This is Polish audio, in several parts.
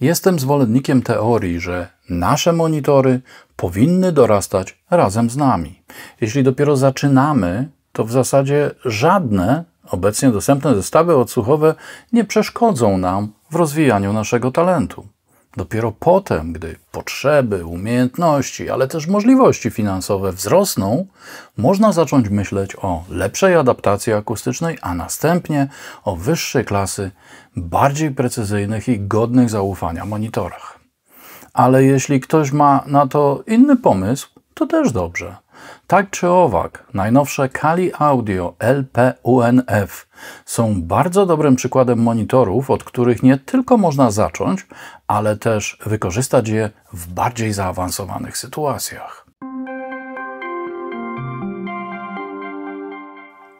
Jestem zwolennikiem teorii, że nasze monitory powinny dorastać razem z nami. Jeśli dopiero zaczynamy, to w zasadzie żadne obecnie dostępne zestawy odsłuchowe nie przeszkodzą nam w rozwijaniu naszego talentu. Dopiero potem, gdy potrzeby, umiejętności, ale też możliwości finansowe wzrosną, można zacząć myśleć o lepszej adaptacji akustycznej, a następnie o wyższej klasy, bardziej precyzyjnych i godnych zaufania monitorach. Ale jeśli ktoś ma na to inny pomysł, to też dobrze. Tak czy owak, najnowsze Kali Audio LPUNF są bardzo dobrym przykładem monitorów, od których nie tylko można zacząć, ale też wykorzystać je w bardziej zaawansowanych sytuacjach.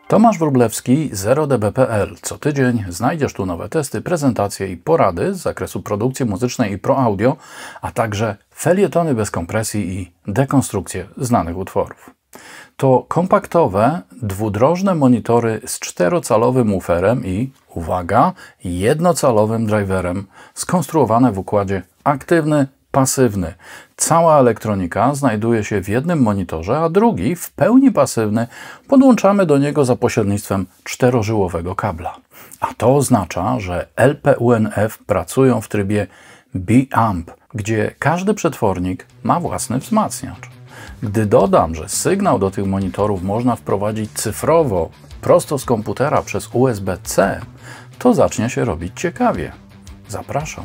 Tomasz Wróblewski, 0db.pl. Co tydzień znajdziesz tu nowe testy, prezentacje i porady z zakresu produkcji muzycznej i pro audio, a także felietony bez kompresji i dekonstrukcje znanych utworów. To kompaktowe, dwudrożne monitory z czterocalowym uferem i, uwaga, jednocalowym driverem, skonstruowane w układzie aktywny, pasywny. Cała elektronika znajduje się w jednym monitorze, a drugi, w pełni pasywny, podłączamy do niego za pośrednictwem czterożyłowego kabla. A to oznacza, że LPUNF pracują w trybie B-AMP, gdzie każdy przetwornik ma własny wzmacniacz. Gdy dodam, że sygnał do tych monitorów można wprowadzić cyfrowo, prosto z komputera przez USB-C, to zacznie się robić ciekawie. Zapraszam.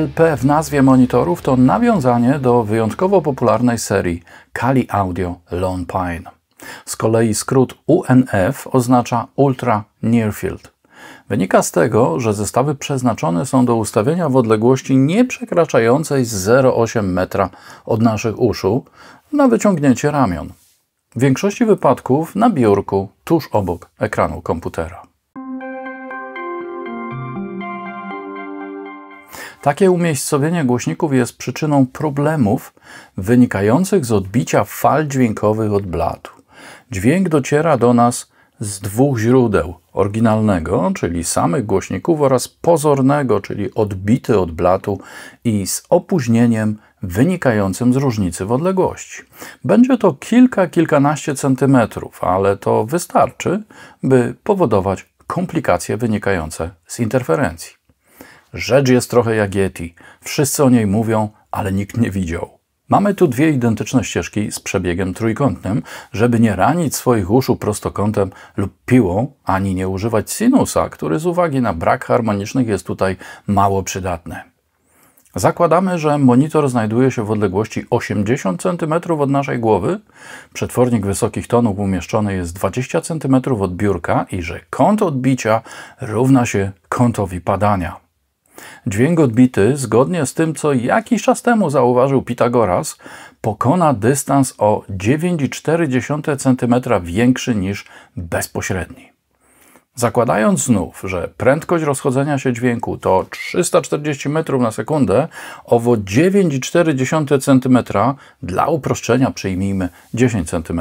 LP w nazwie monitorów to nawiązanie do wyjątkowo popularnej serii Kali Audio Lone Pine. Z kolei skrót UNF oznacza Ultra Near Field. Wynika z tego, że zestawy przeznaczone są do ustawienia w odległości nieprzekraczającej 0,8 metra od naszych uszu na wyciągnięcie ramion. W większości wypadków na biurku tuż obok ekranu komputera. Takie umiejscowienie głośników jest przyczyną problemów wynikających z odbicia fal dźwiękowych od blatu. Dźwięk dociera do nas z dwóch źródeł: oryginalnego, czyli samych głośników, oraz pozornego, czyli odbity od blatu i z opóźnieniem wynikającym z różnicy w odległości. Będzie to kilka, kilkanaście centymetrów, ale to wystarczy, by powodować komplikacje wynikające z interferencji. Rzecz jest trochę jak Yeti. Wszyscy o niej mówią, ale nikt nie widział. Mamy tu dwie identyczne ścieżki z przebiegiem trójkątnym, żeby nie ranić swoich uszu prostokątem lub piłą, ani nie używać sinusa, który z uwagi na brak harmonicznych jest tutaj mało przydatny. Zakładamy, że monitor znajduje się w odległości 80 cm od naszej głowy, przetwornik wysokich tonów umieszczony jest 20 cm od biurka i że kąt odbicia równa się kątowi padania. Dźwięk odbity, zgodnie z tym, co jakiś czas temu zauważył Pitagoras, pokona dystans o 9,4 cm większy niż bezpośredni. Zakładając znów, że prędkość rozchodzenia się dźwięku to 340 metrów na sekundę, owo 9,4 cm, dla uproszczenia przyjmijmy 10 cm,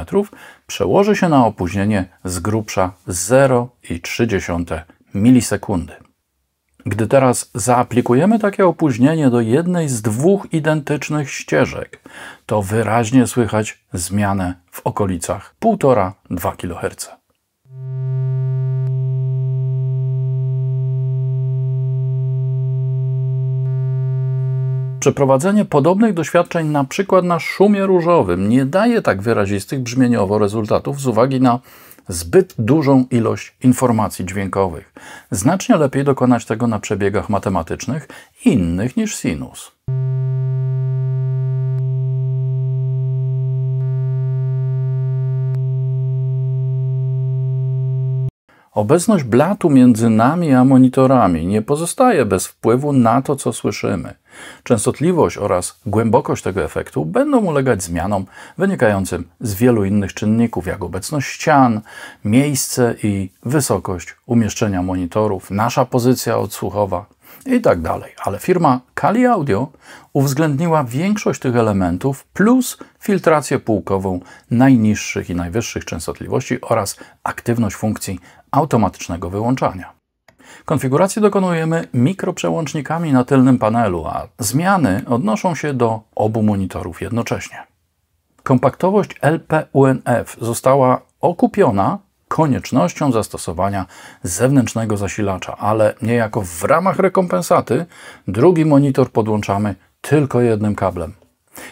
przełoży się na opóźnienie z grubsza 0,3 milisekundy. Gdy teraz zaaplikujemy takie opóźnienie do jednej z dwóch identycznych ścieżek, to wyraźnie słychać zmianę w okolicach 1,5-2 kHz. Przeprowadzenie podobnych doświadczeń na przykład na szumie różowym nie daje tak wyrazistych brzmieniowo rezultatów z uwagi na zbyt dużą ilość informacji dźwiękowych. Znacznie lepiej dokonać tego na przebiegach matematycznych innych niż sinus. Obecność blatu między nami a monitorami nie pozostaje bez wpływu na to, co słyszymy. Częstotliwość oraz głębokość tego efektu będą ulegać zmianom wynikającym z wielu innych czynników, jak obecność ścian, miejsce i wysokość umieszczenia monitorów, nasza pozycja odsłuchowa itd. Tak Ale firma Kali Audio uwzględniła większość tych elementów plus filtrację półkową najniższych i najwyższych częstotliwości oraz aktywność funkcji automatycznego wyłączania. Konfiguracji dokonujemy mikroprzełącznikami na tylnym panelu, a zmiany odnoszą się do obu monitorów jednocześnie. Kompaktowość LPUNF została okupiona koniecznością zastosowania zewnętrznego zasilacza, ale niejako w ramach rekompensaty drugi monitor podłączamy tylko jednym kablem.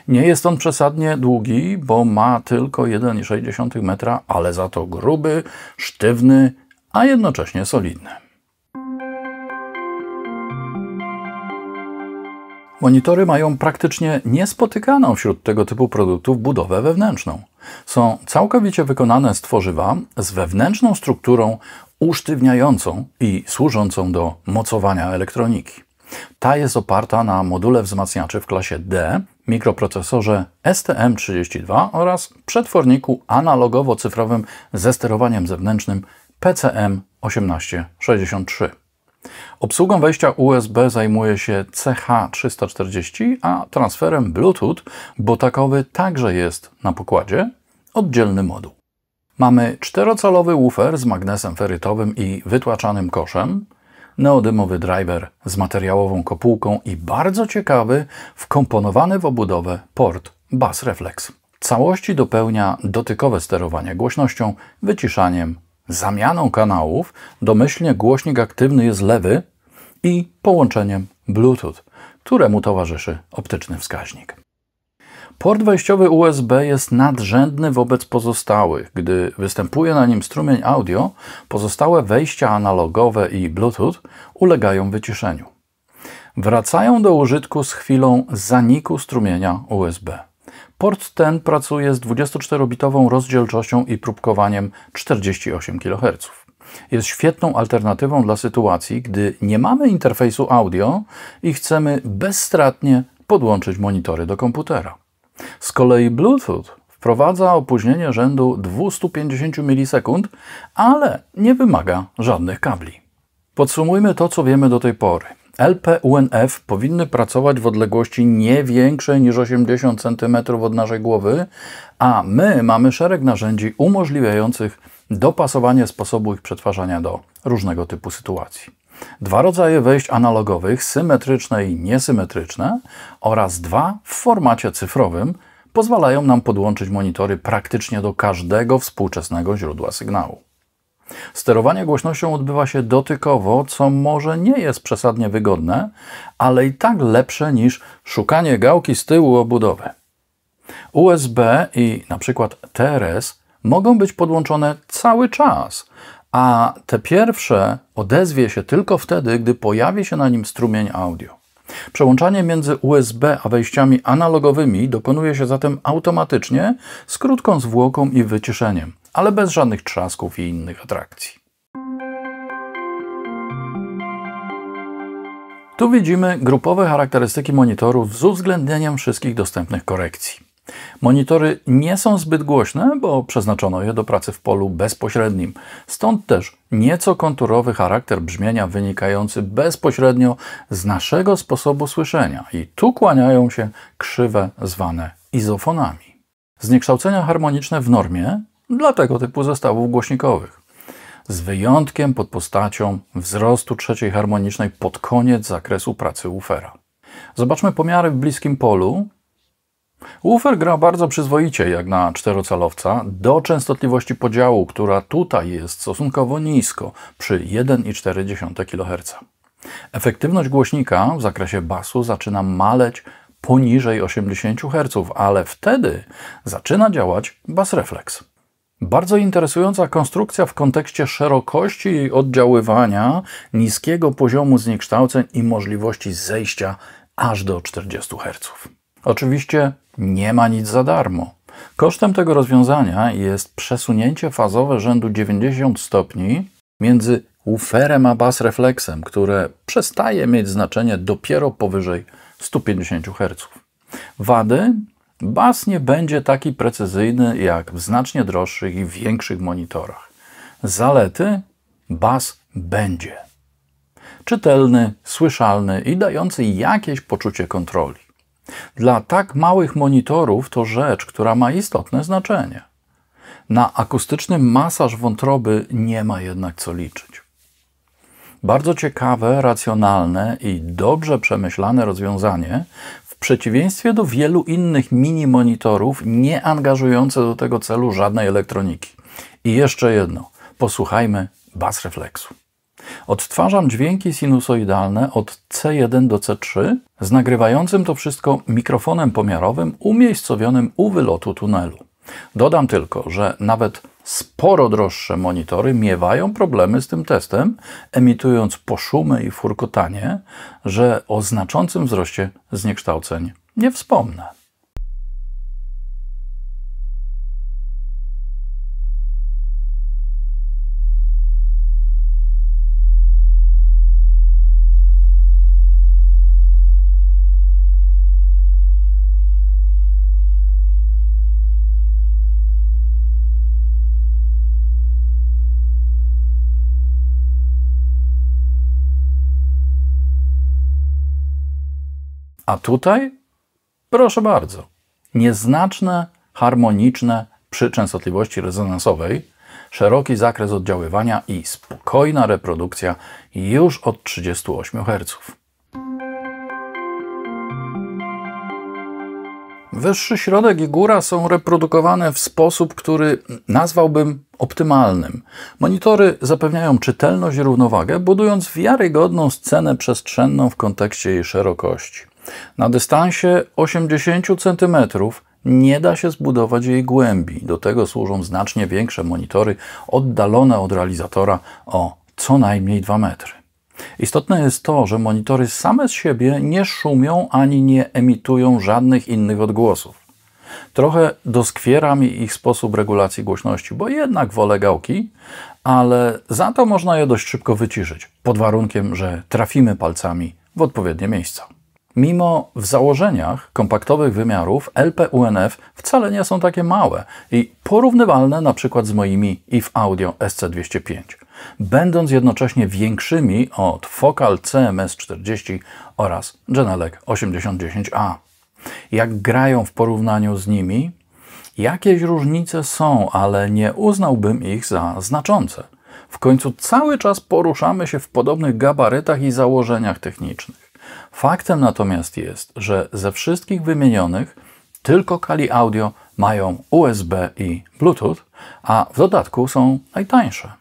Nie jest on przesadnie długi, bo ma tylko 1,6 metra, ale za to gruby, sztywny a jednocześnie solidne. Monitory mają praktycznie niespotykaną wśród tego typu produktów budowę wewnętrzną. Są całkowicie wykonane z tworzywa z wewnętrzną strukturą usztywniającą i służącą do mocowania elektroniki. Ta jest oparta na module wzmacniaczy w klasie D, mikroprocesorze STM32 oraz przetworniku analogowo-cyfrowym ze sterowaniem zewnętrznym PCM 1863. Obsługą wejścia USB zajmuje się CH340, a transferem Bluetooth, bo takowy także jest na pokładzie, oddzielny moduł. Mamy czterocalowy woofer z magnesem ferytowym i wytłaczanym koszem, neodymowy driver z materiałową kopułką i bardzo ciekawy, wkomponowany w obudowę port Bass Reflex. Całości dopełnia dotykowe sterowanie głośnością, wyciszaniem zamianą kanałów domyślnie głośnik aktywny jest lewy i połączeniem Bluetooth, któremu towarzyszy optyczny wskaźnik. Port wejściowy USB jest nadrzędny wobec pozostałych. Gdy występuje na nim strumień audio, pozostałe wejścia analogowe i Bluetooth ulegają wyciszeniu. Wracają do użytku z chwilą zaniku strumienia USB. Port ten pracuje z 24-bitową rozdzielczością i próbkowaniem 48 kHz. Jest świetną alternatywą dla sytuacji, gdy nie mamy interfejsu audio i chcemy bezstratnie podłączyć monitory do komputera. Z kolei Bluetooth wprowadza opóźnienie rzędu 250 ms, ale nie wymaga żadnych kabli. Podsumujmy to, co wiemy do tej pory. LPUNF powinny pracować w odległości nie większej niż 80 cm od naszej głowy, a my mamy szereg narzędzi umożliwiających dopasowanie sposobu ich przetwarzania do różnego typu sytuacji. Dwa rodzaje wejść analogowych, symetryczne i niesymetryczne, oraz dwa w formacie cyfrowym, pozwalają nam podłączyć monitory praktycznie do każdego współczesnego źródła sygnału. Sterowanie głośnością odbywa się dotykowo, co może nie jest przesadnie wygodne, ale i tak lepsze niż szukanie gałki z tyłu obudowy. USB i np. TRS mogą być podłączone cały czas, a te pierwsze odezwie się tylko wtedy, gdy pojawi się na nim strumień audio. Przełączanie między USB a wejściami analogowymi dokonuje się zatem automatycznie z krótką zwłoką i wyciszeniem ale bez żadnych trzasków i innych atrakcji. Tu widzimy grupowe charakterystyki monitorów z uwzględnieniem wszystkich dostępnych korekcji. Monitory nie są zbyt głośne, bo przeznaczono je do pracy w polu bezpośrednim. Stąd też nieco konturowy charakter brzmienia wynikający bezpośrednio z naszego sposobu słyszenia i tu kłaniają się krzywe zwane izofonami. Zniekształcenia harmoniczne w normie dla tego typu zestawów głośnikowych. Z wyjątkiem pod postacią wzrostu trzeciej harmonicznej pod koniec zakresu pracy Woofera. Zobaczmy pomiary w bliskim polu. Woofer gra bardzo przyzwoicie jak na czterocalowca do częstotliwości podziału, która tutaj jest stosunkowo nisko przy 1,4 kHz. Efektywność głośnika w zakresie basu zaczyna maleć poniżej 80 Hz, ale wtedy zaczyna działać bas refleks. Bardzo interesująca konstrukcja w kontekście szerokości oddziaływania, niskiego poziomu zniekształceń i możliwości zejścia aż do 40 Hz. Oczywiście nie ma nic za darmo. Kosztem tego rozwiązania jest przesunięcie fazowe rzędu 90 stopni między uferem a basrefleksem, które przestaje mieć znaczenie dopiero powyżej 150 Hz. Wady Bas nie będzie taki precyzyjny jak w znacznie droższych i większych monitorach. Zalety? Bas będzie. Czytelny, słyszalny i dający jakieś poczucie kontroli. Dla tak małych monitorów to rzecz, która ma istotne znaczenie. Na akustyczny masaż wątroby nie ma jednak co liczyć. Bardzo ciekawe, racjonalne i dobrze przemyślane rozwiązanie przeciwieństwie do wielu innych mini monitorów nie angażujące do tego celu żadnej elektroniki. I jeszcze jedno, posłuchajmy bas refleksu. Odtwarzam dźwięki sinusoidalne od C1 do C3 z nagrywającym to wszystko mikrofonem pomiarowym umiejscowionym u wylotu tunelu. Dodam tylko, że nawet sporo droższe monitory miewają problemy z tym testem, emitując poszumy i furkotanie, że o znaczącym wzroście zniekształceń nie wspomnę. A tutaj, proszę bardzo, nieznaczne, harmoniczne przy częstotliwości rezonansowej, szeroki zakres oddziaływania i spokojna reprodukcja już od 38 Hz. Wyższy środek i góra są reprodukowane w sposób, który nazwałbym optymalnym. Monitory zapewniają czytelność i równowagę, budując wiarygodną scenę przestrzenną w kontekście jej szerokości. Na dystansie 80 cm nie da się zbudować jej głębi. Do tego służą znacznie większe monitory oddalone od realizatora o co najmniej 2 metry. Istotne jest to, że monitory same z siebie nie szumią ani nie emitują żadnych innych odgłosów. Trochę doskwiera mi ich sposób regulacji głośności, bo jednak wolę gałki, ale za to można je dość szybko wyciszyć, pod warunkiem, że trafimy palcami w odpowiednie miejsca. Mimo w założeniach kompaktowych wymiarów LPUNF wcale nie są takie małe i porównywalne na przykład z moimi IF Audio SC205. Będąc jednocześnie większymi od Focal CMS40 oraz Genelec 8010A. Jak grają w porównaniu z nimi? Jakieś różnice są, ale nie uznałbym ich za znaczące. W końcu cały czas poruszamy się w podobnych gabarytach i założeniach technicznych. Faktem natomiast jest, że ze wszystkich wymienionych tylko kali audio mają USB i Bluetooth, a w dodatku są najtańsze.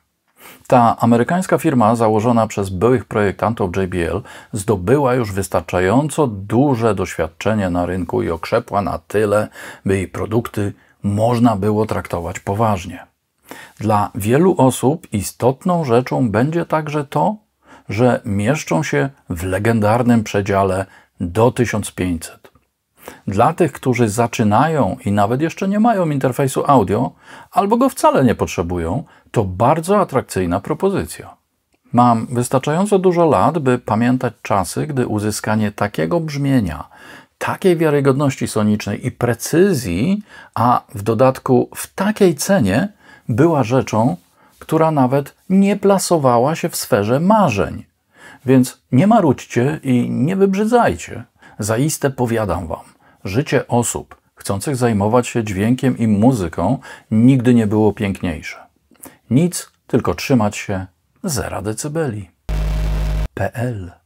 Ta amerykańska firma, założona przez byłych projektantów JBL, zdobyła już wystarczająco duże doświadczenie na rynku i okrzepła na tyle, by jej produkty można było traktować poważnie. Dla wielu osób istotną rzeczą będzie także to, że mieszczą się w legendarnym przedziale do 1500. Dla tych, którzy zaczynają i nawet jeszcze nie mają interfejsu audio, albo go wcale nie potrzebują, to bardzo atrakcyjna propozycja. Mam wystarczająco dużo lat, by pamiętać czasy, gdy uzyskanie takiego brzmienia, takiej wiarygodności sonicznej i precyzji, a w dodatku w takiej cenie, była rzeczą która nawet nie plasowała się w sferze marzeń. Więc nie marudźcie i nie wybrzydzajcie. Zaiste powiadam wam, życie osób chcących zajmować się dźwiękiem i muzyką nigdy nie było piękniejsze. Nic, tylko trzymać się zera decybeli. PL